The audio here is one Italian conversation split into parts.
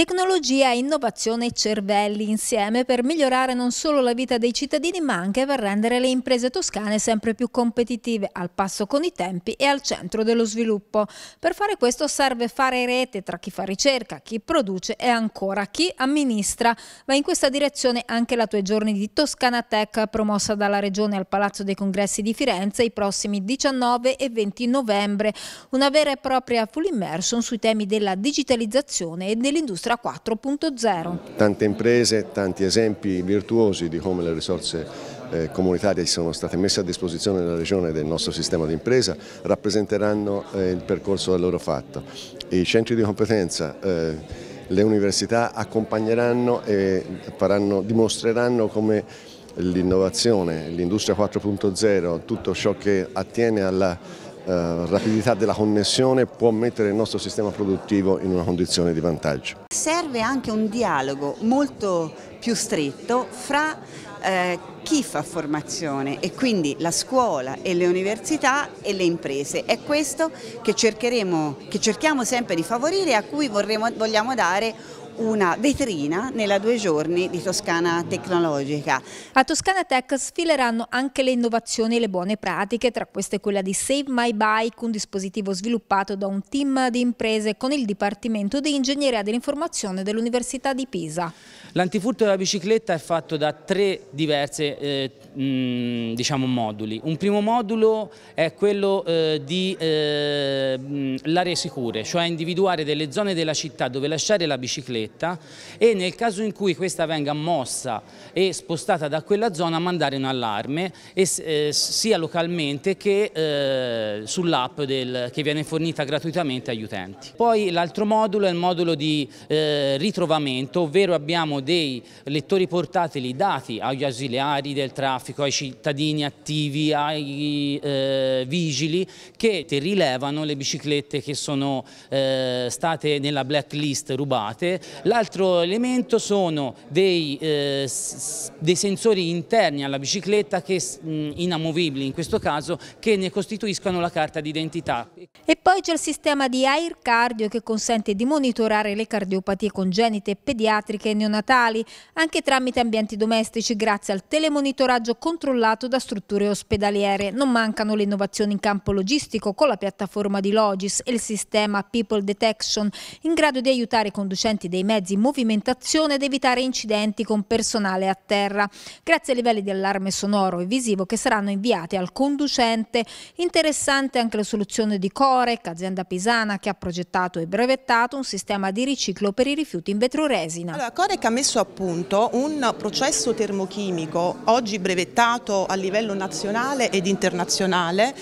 Tecnologia, innovazione e cervelli insieme per migliorare non solo la vita dei cittadini ma anche per rendere le imprese toscane sempre più competitive, al passo con i tempi e al centro dello sviluppo. Per fare questo serve fare rete tra chi fa ricerca, chi produce e ancora chi amministra. Va in questa direzione anche la Tue Giorni di Toscana Tech promossa dalla Regione al Palazzo dei Congressi di Firenze i prossimi 19 e 20 novembre. Una vera e propria full immersion sui temi della digitalizzazione e dell'industria Industria 4.0. Tante imprese, tanti esempi virtuosi di come le risorse eh, comunitarie sono state messe a disposizione della regione del nostro sistema di impresa rappresenteranno eh, il percorso del loro fatto. I centri di competenza eh, le università accompagneranno e faranno, dimostreranno come l'innovazione, l'industria 4.0, tutto ciò che attiene alla eh, rapidità della connessione può mettere il nostro sistema produttivo in una condizione di vantaggio. Serve anche un dialogo molto più stretto fra eh, chi fa formazione e quindi la scuola e le università e le imprese. È questo che, che cerchiamo sempre di favorire e a cui vorremmo, vogliamo dare un una vetrina nella due giorni di Toscana Tecnologica. A Toscana Tech sfileranno anche le innovazioni e le buone pratiche, tra queste quella di Save My Bike, un dispositivo sviluppato da un team di imprese con il Dipartimento di Ingegneria dell'Informazione dell'Università di Pisa. L'antifurto della bicicletta è fatto da tre diversi eh, diciamo moduli. Un primo modulo è quello eh, di eh, aree sicure, cioè individuare delle zone della città dove lasciare la bicicletta stretta e nel caso in cui questa venga mossa e spostata da quella zona mandare un allarme e, eh, sia localmente che eh, sull'app che viene fornita gratuitamente agli utenti. Poi l'altro modulo è il modulo di eh, ritrovamento, ovvero abbiamo dei lettori portatili dati agli ausiliari del traffico, ai cittadini attivi, ai eh, vigili che rilevano le biciclette che sono eh, state nella blacklist rubate L'altro elemento sono dei, eh, dei, sensori interni alla bicicletta che, mm, inamovibili in questo caso che ne costituiscono la carta d'identità. E poi c'è il sistema di Air Cardio che consente di monitorare le cardiopatie congenite pediatriche e neonatali anche tramite ambienti domestici grazie al telemonitoraggio controllato da strutture ospedaliere. Non mancano le innovazioni in campo logistico con la piattaforma di Logis e il sistema People Detection in grado di aiutare i conducenti dei dei mezzi in movimentazione ed evitare incidenti con personale a terra, grazie ai livelli di allarme sonoro e visivo che saranno inviati al conducente. Interessante anche la soluzione di Corec, azienda pisana che ha progettato e brevettato un sistema di riciclo per i rifiuti in vetroresina. Allora, Corec ha messo a punto un processo termochimico oggi brevettato a livello nazionale ed internazionale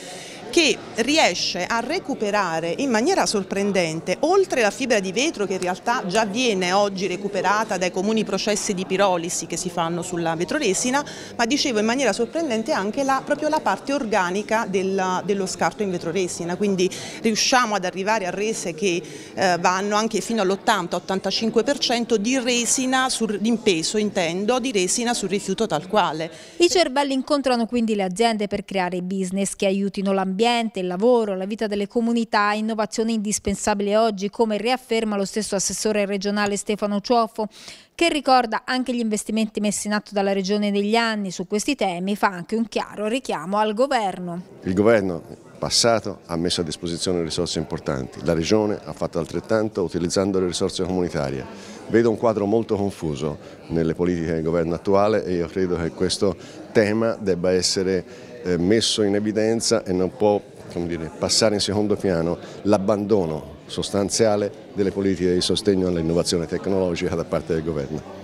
che riesce a recuperare in maniera sorprendente, oltre la fibra di vetro che in realtà già viene oggi recuperata dai comuni processi di pirolisi che si fanno sulla vetroresina, ma dicevo in maniera sorprendente anche la, proprio la parte organica della, dello scarto in vetroresina, quindi riusciamo ad arrivare a rese che eh, vanno anche fino all'80-85% di resina, sur, in peso intendo, di resina sul rifiuto tal quale. I cervelli incontrano quindi le aziende per creare business che aiutino l'ambiente l'ambiente, il lavoro, la vita delle comunità, innovazione indispensabile oggi, come riafferma lo stesso assessore regionale Stefano Ciuoffo, che ricorda anche gli investimenti messi in atto dalla Regione negli anni su questi temi, fa anche un chiaro richiamo al Governo. Il Governo passato ha messo a disposizione risorse importanti, la Regione ha fatto altrettanto utilizzando le risorse comunitarie. Vedo un quadro molto confuso nelle politiche del governo attuale e io credo che questo tema debba essere eh, messo in evidenza e non può dire, passare in secondo piano l'abbandono sostanziale delle politiche di sostegno all'innovazione tecnologica da parte del governo.